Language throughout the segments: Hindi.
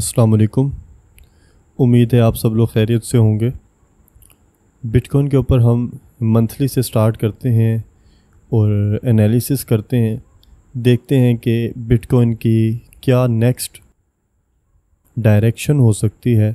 असलकुम उम्मीद है आप सब लोग खैरियत से होंगे बिटकॉइन के ऊपर हम मंथली से स्टार्ट करते हैं और एनालिसिस करते हैं देखते हैं कि बिटकॉइन की क्या नेक्स्ट डायरेक्शन हो सकती है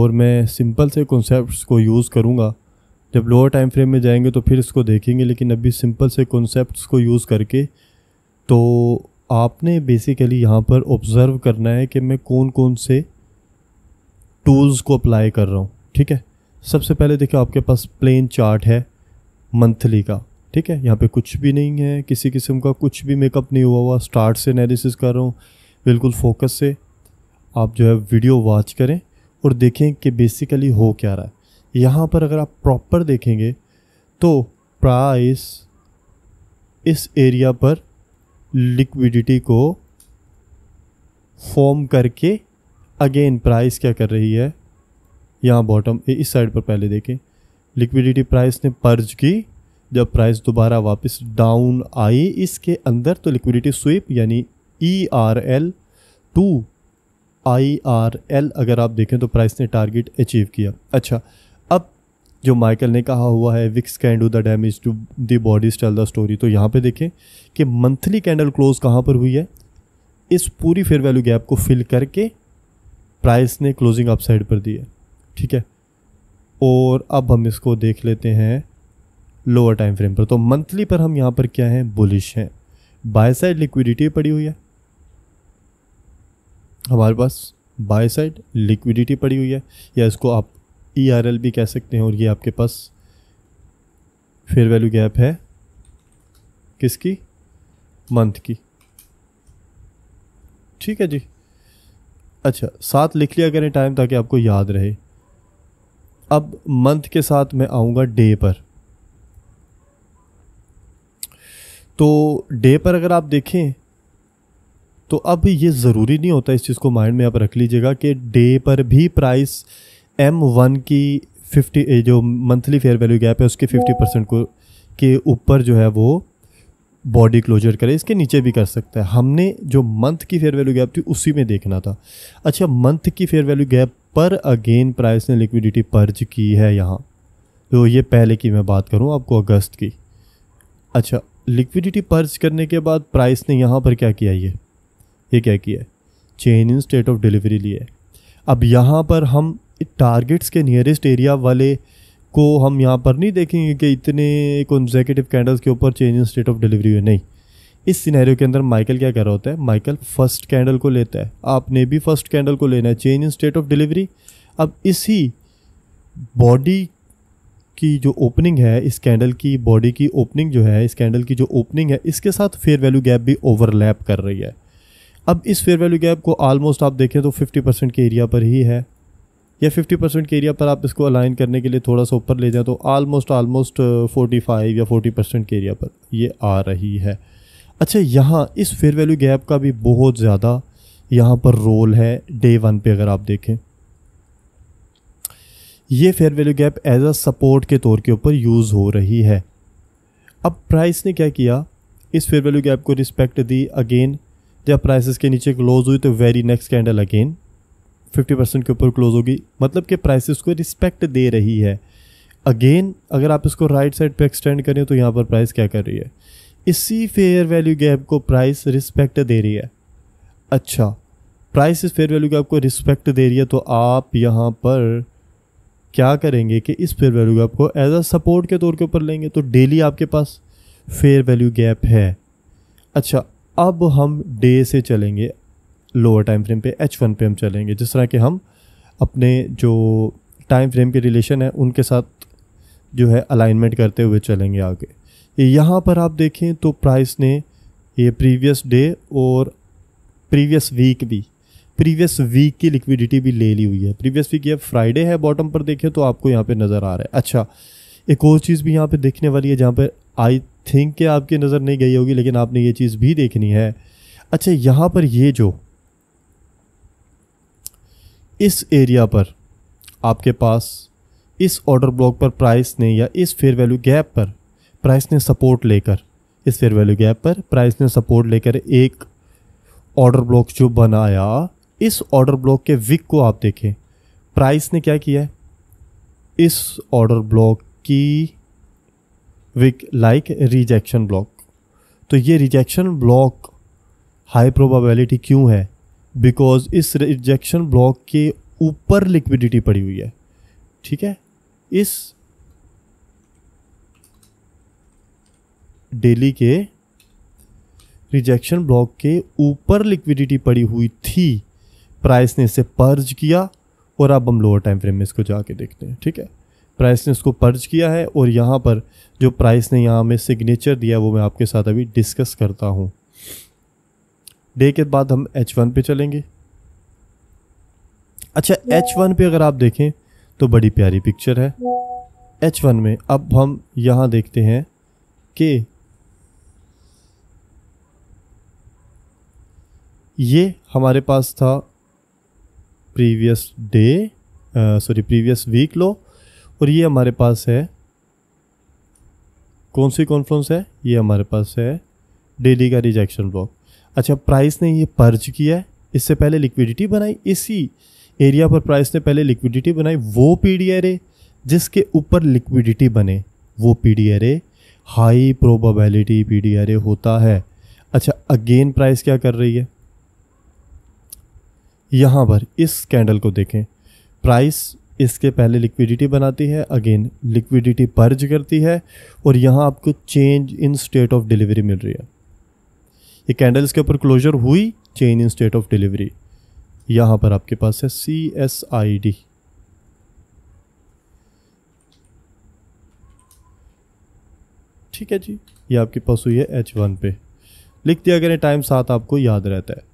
और मैं सिंपल से कॉन्सेप्ट्स को यूज़ करूँगा जब लोअर टाइम फ्रेम में जाएंगे तो फिर इसको देखेंगे लेकिन अभी सिंपल से कॉन्सेप्ट्स को यूज़ करके तो आपने बेसिकली यहाँ पर ऑब्ज़र्व करना है कि मैं कौन कौन से टूल्स को अप्लाई कर रहा हूँ ठीक है सबसे पहले देखिए आपके पास प्लेन चार्ट है मंथली का ठीक है यहाँ पे कुछ भी नहीं है किसी किस्म का कुछ भी मेकअप नहीं हुआ हुआ स्टार्ट से एनालिसिस कर रहा हूँ बिल्कुल फोकस से आप जो है वीडियो वॉच करें और देखें कि बेसिकली हो क्या रहा है यहाँ पर अगर आप प्रॉपर देखेंगे तो प्राइस इस एरिया पर लिक्विडिटी को फॉर्म करके अगेन प्राइस क्या कर रही है यहाँ बॉटम इस साइड पर पहले देखें लिक्विडिटी प्राइस ने पर्ज की जब प्राइस दोबारा वापस डाउन आई इसके अंदर तो लिक्विडिटी स्वीप यानी E R L to I R L अगर आप देखें तो प्राइस ने टारगेट अचीव किया अच्छा जो माइकल ने कहा हुआ है wicks can do the damage to the bodies tell the story तो यहाँ पे देखें कि मंथली कैंडल क्लोज कहाँ पर हुई है इस पूरी फेयर वैल्यू गैप को फिल करके प्राइस ने क्लोजिंग अपसाइड पर दी है ठीक है और अब हम इसको देख लेते हैं लोअर टाइम फ्रेम पर तो मंथली पर हम यहाँ पर क्या हैं बुलिश हैं बाय साइड लिक्विडिटी पड़ी हुई है हमारे पास बाय साइड लिक्विडिटी पड़ी हुई है या इसको आप ई आर एल भी कह सकते हैं और ये आपके पास फेयर वैल्यू गैप है किसकी मंथ की ठीक है जी अच्छा साथ लिख लिया करें टाइम ताकि आपको याद रहे अब मंथ के साथ मैं आऊँगा डे पर तो डे पर अगर आप देखें तो अब ये ज़रूरी नहीं होता इस चीज़ को माइंड में आप रख लीजिएगा कि डे पर भी प्राइस एम वन की फिफ्टी जो मंथली फेयर वैल्यू गैप है उसके फिफ्टी परसेंट को के ऊपर जो है वो बॉडी क्लोजर करे इसके नीचे भी कर सकता है हमने जो मंथ की फेयर वैल्यू गैप थी उसी में देखना था अच्छा मंथ की फेयर वैल्यू गैप पर अगेन प्राइस ने लिक्विडिटी पर्ज की है यहाँ तो ये पहले की मैं बात करूँ आपको अगस्त की अच्छा लिक्विडिटी पर्ज करने के बाद प्राइस ने यहाँ पर क्या किया ये ये क्या किया change in state of delivery लिए अब यहाँ पर हम टारगेट्स के नियरेस्ट एरिया वाले को हम यहाँ पर नहीं देखेंगे कि इतने कंजेकेटिव कैंडल्स के ऊपर change in state of delivery हुई नहीं इस सिनेरियो के अंदर माइकल क्या कर रहा होता है माइकल फर्स्ट कैंडल को लेता है आपने भी फर्स्ट कैंडल को लेना है change in state of delivery अब इसी बॉडी की जो ओपनिंग है इस कैंडल की बॉडी की ओपनिंग जो है इस कैंडल की जो ओपनिंग है इसके साथ फेयर वैल्यू गैप भी ओवरलैप कर रही है अब इस फेयर वैल्यू गैप को ऑलमोस्ट आप देखें तो 50 परसेंट के एरिया पर ही है या 50 परसेंट के एरिया पर आप इसको अलाइन करने के लिए थोड़ा सा ऊपर ले जाए तो आलमोस्ट आलमोस्ट 45 या 40 परसेंट के एरिया पर ये आ रही है अच्छा यहाँ इस फेयर वैल्यू गैप का भी बहुत ज़्यादा यहाँ पर रोल है डे वन पे अगर आप देखें ये fair value gap as a support के तौर के ऊपर यूज़ हो रही है अब प्राइस ने क्या किया इस फेयर वैल्यू गैप को रिस्पेक्ट दी अगेन जब प्राइसेस के नीचे क्लोज हुई तो very next candle again fifty percent के ऊपर क्लोज होगी मतलब कि प्राइसेस को रिस्पेक्ट दे रही है अगेन अगर आप इसको राइट साइड पे एक्सटेंड करें तो यहाँ पर प्राइस क्या कर रही है इसी फेयर वैल्यू गैप को प्राइस रिस्पेक्ट दे रही है अच्छा प्राइस इस फेयर वैल्यू गैप को रिस्पेक्ट दे रही है तो आप यहाँ पर क्या करेंगे कि इस फेयर वैल्यू गैप को एज अ सपोर्ट के तौर के ऊपर लेंगे तो डेली आपके पास फेयर वैल्यू गैप है अच्छा अब हम डे से चलेंगे लोअर टाइम फ्रेम पे एच वन पे हम चलेंगे जिस तरह के हम अपने जो टाइम फ्रेम के रिलेशन है उनके साथ जो है अलाइनमेंट करते हुए चलेंगे आगे यहाँ पर आप देखें तो प्राइस ने ये प्रीवियस डे और प्रीवियस वीक भी प्रीवियस वीक की लिक्विडिटी भी ले ली हुई है प्रीवियस वीक ये फ्राइडे है बॉटम पर देखें तो आपको यहाँ पे नज़र आ रहा है अच्छा एक और चीज़ भी यहाँ पे देखने वाली है जहाँ पर आई थिंक के आपकी नज़र नहीं गई होगी लेकिन आपने ये चीज़ भी देखनी है अच्छा यहाँ पर ये जो इस एरिया पर आपके पास इस ऑर्डर ब्लॉक पर प्राइस ने या इस फेयर वैल्यू गैप पर प्राइस ने सपोर्ट लेकर इस फेयर वैल्यू गैप पर प्राइस ने सपोर्ट लेकर एक ऑर्डर ब्लॉक जो बनाया इस ऑर्डर ब्लॉक के विक को आप देखें प्राइस ने क्या किया है इस ऑर्डर ब्लॉक की विक लाइक रिजेक्शन ब्लॉक तो ये रिजेक्शन ब्लॉक हाई प्रोबाबिलिटी क्यों है बिकॉज इस रिजेक्शन ब्लॉक के ऊपर लिक्विडिटी पड़ी हुई है ठीक है इस डेली के रिजेक्शन ब्लॉक के ऊपर लिक्विडिटी पड़ी हुई थी प्राइस ने इसे पर्ज किया और अब हम लोअर टाइम फ्रेम में इसको जाके देखते हैं ठीक है प्राइस ने इसको पर्ज किया है और यहाँ पर जो प्राइस ने यहाँ हमें सिग्नेचर दिया वो मैं आपके साथ अभी डिस्कस करता हूँ डे के बाद हम एच वन पे चलेंगे अच्छा एच वन पे अगर आप देखें तो बड़ी प्यारी पिक्चर है एच वन में अब हम यहाँ देखते हैं कि ये हमारे पास था previous day sorry previous week low और ये हमारे पास है कौन सी कॉन्फ्रेंस है ये हमारे पास है डेली का रिजेक्शन ब्लॉक अच्छा प्राइस ने ये पर्ज किया है इससे पहले लिक्विडिटी बनाई इसी एरिया पर प्राइस ने पहले लिक्विडिटी बनाई वो पी डी ए जिसके ऊपर लिक्विडिटी बने वो P D A high probability P D A होता है अच्छा अगेन प्राइस क्या कर रही है यहाँ पर इस कैंडल को देखें प्राइस इसके पहले लिक्विडिटी बनाती है अगेन लिक्विडिटी पर्ज करती है और यहाँ आपको change in state of delivery मिल रही है ये कैंडल्स के ऊपर क्लोजर हुई change in state of delivery यहाँ पर आपके पास है सी एस आई डी ठीक है जी ये आपके पास हुई है एच वन पे लिख दिया करें टाइम साथ आपको याद रहता है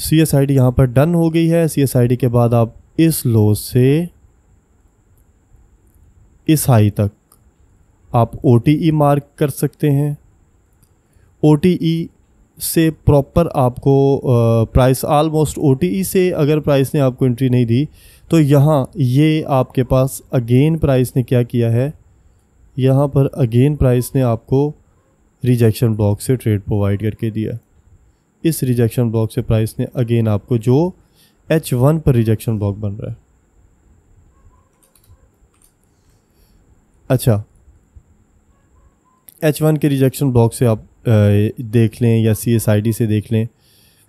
सी एस आई डी यहाँ पर डन हो गई है सी एस आई डी के बाद आप इस लो से इस हाई तक आप ओ टी ई मार्क कर सकते हैं ओ e से प्रॉपर आपको प्राइस आलमोस्ट ओ से अगर प्राइस ने आपको एंट्री नहीं दी तो यहाँ ये आपके पास अगेन प्राइस ने क्या किया है यहाँ पर अगेन प्राइस ने आपको रिजेक्शन ब्लॉक से ट्रेड प्रोवाइड करके दिया इस रिजेक्शन ब्लॉक से प्राइस ने अगेन आपको जो एच वन पर रिजेक्शन ब्लॉक बन रहा है अच्छा एच वन के रिजेक्शन ब्लॉक से आप देख लें या सी एस आई डी से देख लें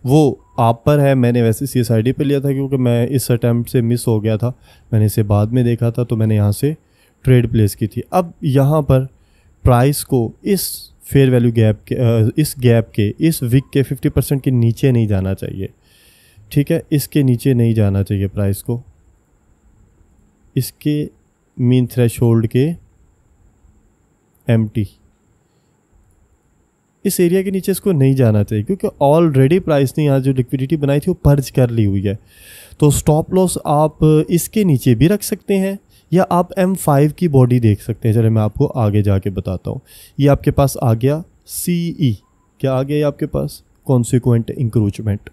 वो आप पर है मैंने वैसे सी एस आई डी पर लिया था क्योंकि मैं इस अटैम्प्ट से मिस हो गया था मैंने इसे बाद में देखा था तो मैंने यहाँ से ट्रेड प्लेस की थी अब यहाँ पर प्राइस को इस फेयर वैल्यू गैप के इस गैप के इस विक के 50 परसेंट के नीचे नहीं जाना चाहिए ठीक है इसके नीचे नहीं जाना चाहिए प्राइस को इसके मीन थ्रेश होल्ड के एम टी इस एरिया के नीचे इसको नहीं जाना चाहिए क्योंकि ऑलरेडी प्राइस ने यहाँ जो लिक्विडिटी बनाई थी वो पर्ज कर ली हुई है तो स्टॉप लॉस आप इसके नीचे भी रख सकते हैं या आप एम फाइव की बॉडी देख सकते हैं चले मैं आपको आगे जाके बताता हूँ ये आपके पास आ गया सी ई e। क्या आ गया ये आपके पास कॉन्सिक्वेंट इंक्रोचमेंट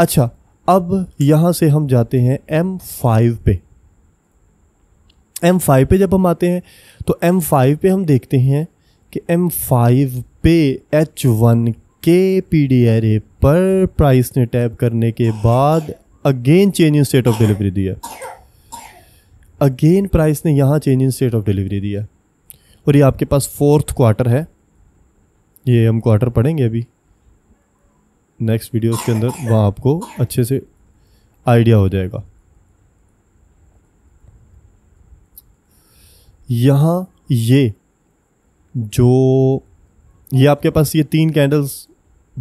अच्छा अब यहाँ से हम जाते हैं एम फाइव पे एम फाइव पे जब हम आते हैं तो एम फाइव पे हम देखते हैं कि M five H H one के पी डी आर ए पर प्राइस ने टैप करने के बाद again change in state of delivery दिया अगेन प्राइस ने यहाँ change in state of delivery दिया और ये आपके पास फोर्थ क्वार्टर है ये हम क्वार्टर पढ़ेंगे अभी नेक्स्ट वीडियोस के अंदर वहाँ आपको अच्छे से आइडिया हो जाएगा यहाँ ये जो ये आपके पास ये तीन कैंडल्स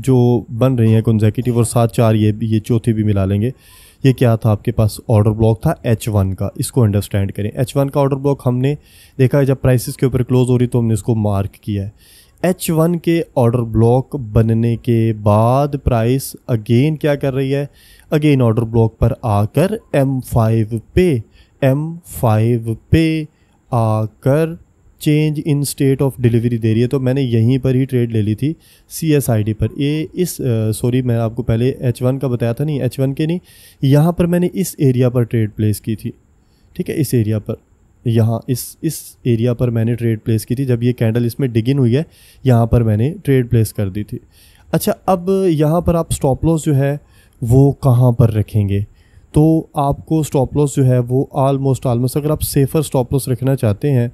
जो बन रही हैं कंजेकेटिव और सात चार ये भी ये चौथी भी मिला लेंगे ये क्या था आपके पास ऑर्डर ब्लॉक था एच वन का इसको अंडरस्टैंड करें एच वन का ऑर्डर ब्लॉक हमने देखा जब प्राइसेस के ऊपर क्लोज हो रही तो हमने इसको मार्क किया है एच वन के ऑर्डर ब्लॉक बनने के बाद प्राइस अगेन क्या कर रही है अगेन ऑर्डर ब्लॉक पर आकर एम फाइव पे एम फाइव पे आकर change in state of delivery दे रही है तो मैंने यहीं पर ही ट्रेड ले ली थी सी एस आई डी पर ये इस सॉरी मैं आपको पहले एच वन का बताया था नहीं एच वन के नहीं यहाँ पर मैंने इस एरिया पर ट्रेड प्लेस की थी ठीक है इस एरिया पर यहाँ इस इस एरिया पर मैंने ट्रेड प्लेस की थी जब ये कैंडल इसमें डिगिन हुई है यहाँ पर मैंने ट्रेड प्लेस कर दी थी अच्छा अब यहाँ पर आप स्टॉप लॉस जो है वो कहाँ पर रखेंगे तो आपको स्टॉप लॉस जो है वो आलमोस्ट आलमोस्ट अगर आप सेफ़र स्टॉप लॉस रखना चाहते हैं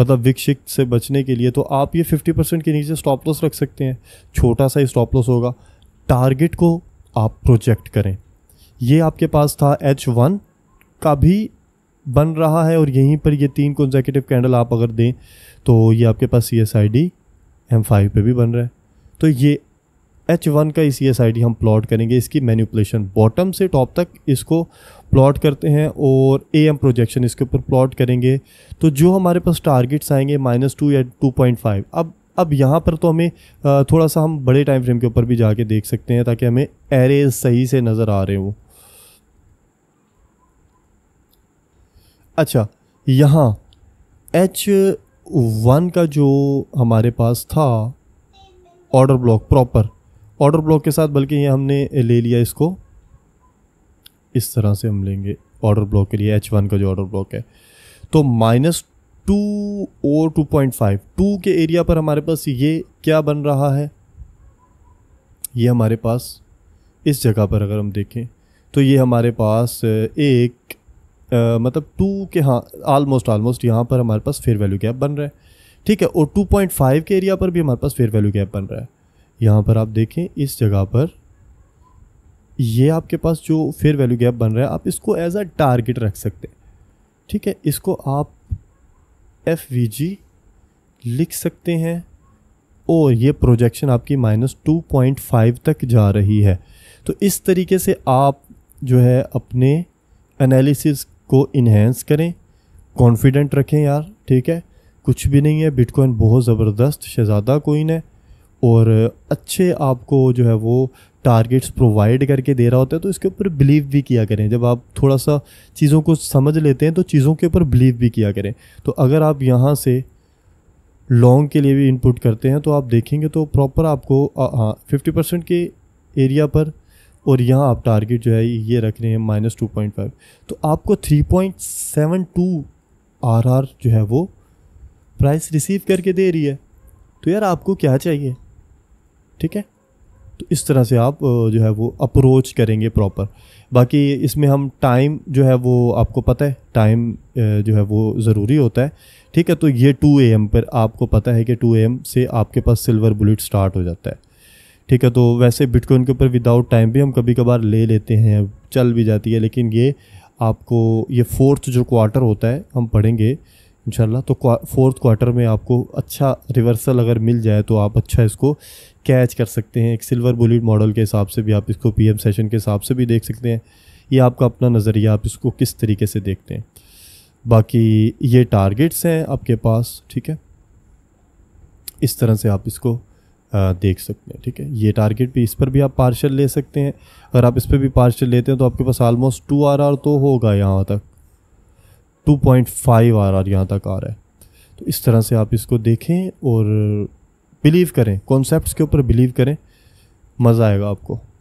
मतलब विक्षिक से बचने के लिए तो आप ये 50 परसेंट के नीचे स्टॉप लॉस रख सकते हैं छोटा सा ही स्टॉप लॉस होगा टारगेट को आप प्रोजेक्ट करें ये आपके पास था एच वन का भी बन रहा है और यहीं पर ये तीन कॉन्जेकेटिव कैंडल आप अगर दें तो ये आपके पास C S I D M five पर भी बन रहा है तो ये एच वन का इसी एस हम प्लॉट करेंगे इसकी मैन्यूपलेशन बॉटम से टॉप तक इसको प्लॉट करते हैं और ए एम प्रोजेक्शन इसके ऊपर प्लॉट करेंगे तो जो हमारे पास टारगेट्स आएंगे माइनस टू या टू पॉइंट फाइव अब अब यहाँ पर तो हमें थोड़ा सा हम बड़े टाइम फ्रेम के ऊपर भी जाके देख सकते हैं ताकि हमें एरे सही से नज़र आ रहे हो अच्छा यहाँ एच वन का जो हमारे पास था order block proper order block के साथ बल्कि ये हमने ले लिया इसको इस तरह से हम लेंगे ऑर्डर ब्लॉक के लिए एच वन का जो ऑर्डर ब्लॉक है तो माइनस टू और टू पॉइंट फाइव टू के एरिया पर हमारे पास ये क्या बन रहा है ये हमारे पास इस जगह पर अगर हम देखें तो ये हमारे पास एक आ, मतलब टू के हाँ आलमोस्ट आलमोस्ट यहाँ पर हमारे पास फेयर वैल्यू गैप बन रहा है ठीक है और टू पॉइंट फाइव के एरिया पर भी हमारे पास फेयर वैल्यू गैप बन रहा है यहाँ पर आप देखें इस जगह पर ये आपके पास जो फेयर वैल्यू गैप बन रहा है आप इसको एज अ टारगेट रख सकते हैं ठीक है इसको आप एफ लिख सकते हैं और ये प्रोजेक्शन आपकी माइनस टू पॉइंट फाइव तक जा रही है तो इस तरीके से आप जो है अपने एनालिसिस को इन्हेंस करें कॉन्फिडेंट रखें यार ठीक है कुछ भी नहीं है बिटकॉइन बहुत ज़बरदस्त शहजादा कोइन है और अच्छे आपको जो है वो टारगेट्स प्रोवाइड करके दे रहा होता है तो इसके ऊपर बिलीव भी किया करें जब आप थोड़ा सा चीज़ों को समझ लेते हैं तो चीज़ों के ऊपर बिलीव भी किया करें तो अगर आप यहाँ से लॉन्ग के लिए भी इनपुट करते हैं तो आप देखेंगे तो प्रॉपर आपको हाँ फिफ्टी परसेंट के एरिया पर और यहाँ आप टारगेट जो है ये रख रहे हैं माइनस टू पॉइंट फाइव तो आपको three point seven two R R जो है वो प्राइस रिसीव करके दे रही है तो यार आपको क्या चाहिए ठीक है तो इस तरह से आप जो है वो अप्रोच करेंगे प्रॉपर बाकी इसमें हम टाइम जो है वो आपको पता है टाइम जो है वो ज़रूरी होता है ठीक है तो ये 2 एम पर आपको पता है कि 2 एम से आपके पास सिल्वर बुलेट स्टार्ट हो जाता है ठीक है तो वैसे बिटकॉइन के ऊपर विदाउट टाइम भी हम कभी कभार ले लेते हैं चल भी जाती है लेकिन ये आपको ये फोर्थ जो क्वार्टर होता है हम पढ़ेंगे इंशाल्लाह तो फोर्थ क्वार्टर में आपको अच्छा रिवर्सल अगर मिल जाए तो आप अच्छा इसको कैच कर सकते हैं एक सिल्वर बुलेट मॉडल के हिसाब से भी आप इसको पीएम सेशन के हिसाब से भी देख सकते हैं ये आपका अपना नज़रिया आप इसको किस तरीके से देखते हैं बाकी ये टारगेट्स हैं आपके पास ठीक है इस तरह से आप इसको देख सकते हैं ठीक है ये टारगेट भी इस पर भी आप पार्शल ले सकते हैं अगर आप इस पर भी पार्शल लेते हैं तो आपके पास आलमोस्ट टू आर आर तो होगा यहाँ तक two point five R R यहाँ तक आ रहा है तो इस तरह से आप इसको देखें और बिलीव करें कॉन्सेप्ट के ऊपर बिलीव करें मज़ा आएगा आपको